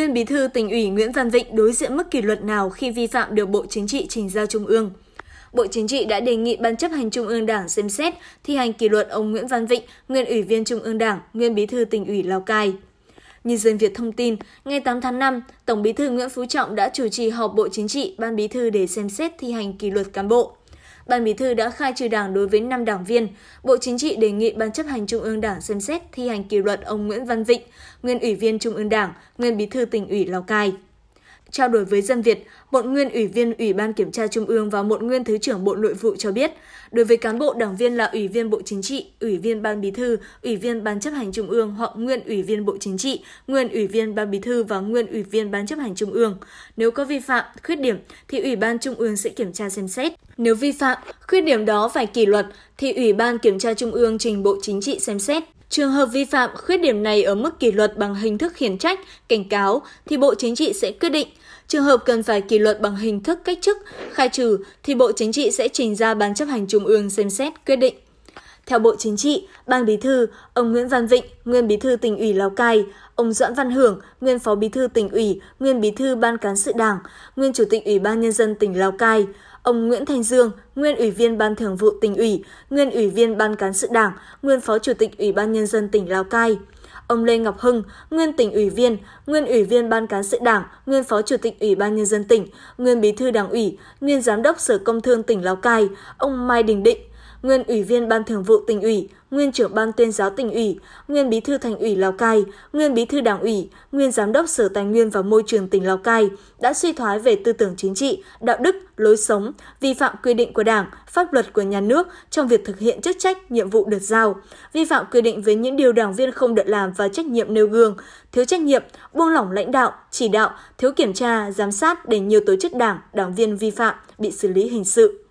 Nguyên Bí thư tỉnh ủy Nguyễn Văn Vịnh đối diện mức kỷ luật nào khi vi phạm được Bộ Chính trị trình ra Trung ương? Bộ Chính trị đã đề nghị Ban chấp hành Trung ương Đảng xem xét thi hành kỷ luật ông Nguyễn Văn Vịnh, nguyên ủy viên Trung ương Đảng, nguyên bí thư tỉnh ủy Lào Cai. Như dân Việt thông tin, ngày 8 tháng 5, Tổng bí thư Nguyễn Phú Trọng đã chủ trì họp Bộ Chính trị, Ban bí thư để xem xét thi hành kỷ luật cán bộ. Ban Bí thư đã khai trừ Đảng đối với 5 đảng viên. Bộ Chính trị đề nghị Ban chấp hành Trung ương Đảng xem xét thi hành kỷ luật ông Nguyễn Văn Vịnh, nguyên ủy viên Trung ương Đảng, nguyên Bí thư tỉnh ủy Lào Cai. Trao đổi với dân Việt, một nguyên ủy viên Ủy ban Kiểm tra Trung ương và một nguyên Thứ trưởng Bộ Nội vụ cho biết, đối với cán bộ đảng viên là Ủy viên Bộ Chính trị, Ủy viên Ban Bí thư, Ủy viên Ban chấp hành Trung ương hoặc nguyên Ủy viên Bộ Chính trị, nguyên Ủy viên Ban Bí thư và nguyên Ủy viên Ban chấp hành Trung ương. Nếu có vi phạm, khuyết điểm thì Ủy ban Trung ương sẽ kiểm tra xem xét. Nếu vi phạm, khuyết điểm đó phải kỷ luật thì Ủy ban Kiểm tra Trung ương trình Bộ Chính trị xem xét. Trường hợp vi phạm khuyết điểm này ở mức kỷ luật bằng hình thức khiển trách, cảnh cáo thì Bộ Chính trị sẽ quyết định. Trường hợp cần phải kỷ luật bằng hình thức cách chức, khai trừ thì Bộ Chính trị sẽ trình ra Ban chấp hành Trung ương xem xét quyết định. Theo Bộ Chính trị, Ban Bí thư, ông Nguyễn Văn Vịnh, nguyên Bí thư tỉnh ủy Lào Cai, ông Doãn Văn Hưởng, nguyên Phó Bí thư tỉnh ủy, nguyên Bí thư Ban cán sự Đảng, nguyên Chủ tịch Ủy ban nhân dân tỉnh Lào Cai, ông Nguyễn Thành Dương, nguyên Ủy viên Ban Thường vụ tỉnh ủy, nguyên Ủy viên Ban cán sự Đảng, nguyên Phó Chủ tịch Ủy ban nhân dân tỉnh Lào Cai ông Lê Ngọc Hưng, nguyên tỉnh ủy viên, nguyên ủy viên ban cán sự đảng, nguyên phó chủ tịch ủy ban nhân dân tỉnh, nguyên bí thư đảng ủy, nguyên giám đốc sở công thương tỉnh Lào Cai, ông Mai Đình Định, nguyên Ủy viên Ban Thường vụ tỉnh ủy, nguyên trưởng Ban tuyên giáo tỉnh ủy, nguyên Bí thư Thành ủy Lào Cai, nguyên Bí thư Đảng ủy, nguyên Giám đốc Sở Tài nguyên và Môi trường tỉnh Lào Cai đã suy thoái về tư tưởng chính trị, đạo đức, lối sống, vi phạm quy định của Đảng, pháp luật của nhà nước trong việc thực hiện chức trách, nhiệm vụ được giao, vi phạm quy định về những điều đảng viên không được làm và trách nhiệm nêu gương, thiếu trách nhiệm, buông lỏng lãnh đạo, chỉ đạo, thiếu kiểm tra, giám sát để nhiều tổ chức đảng, đảng viên vi phạm bị xử lý hình sự.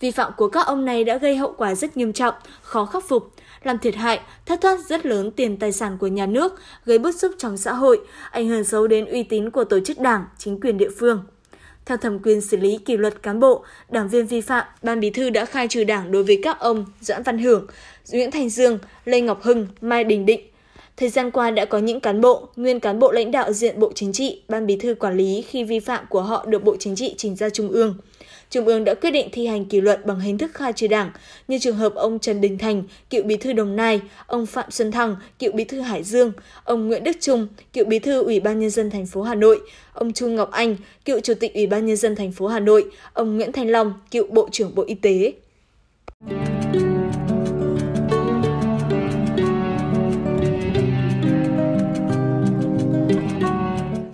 Vi phạm của các ông này đã gây hậu quả rất nghiêm trọng, khó khắc phục, làm thiệt hại, thất thoát rất lớn tiền tài sản của nhà nước, gây bức xúc trong xã hội, ảnh hưởng xấu đến uy tín của tổ chức đảng, chính quyền địa phương. Theo thẩm quyền xử lý kỷ luật cán bộ, đảng viên vi phạm, Ban Bí thư đã khai trừ đảng đối với các ông Doãn Văn Hưởng, Nguyễn Thành Dương, Lê Ngọc Hưng, Mai Đình Định, Thời gian qua đã có những cán bộ, nguyên cán bộ lãnh đạo diện Bộ Chính trị, Ban Bí thư quản lý khi vi phạm của họ được Bộ Chính trị trình ra Trung ương. Trung ương đã quyết định thi hành kỷ luật bằng hình thức khai trừ đảng, như trường hợp ông Trần Đình Thành, cựu bí thư Đồng Nai, ông Phạm Xuân Thăng, cựu bí thư Hải Dương, ông Nguyễn Đức Trung, cựu bí thư Ủy ban nhân dân thành phố Hà Nội, ông Chu Ngọc Anh, cựu chủ tịch Ủy ban nhân dân thành phố Hà Nội, ông Nguyễn Thành Long, cựu Bộ trưởng Bộ Y tế.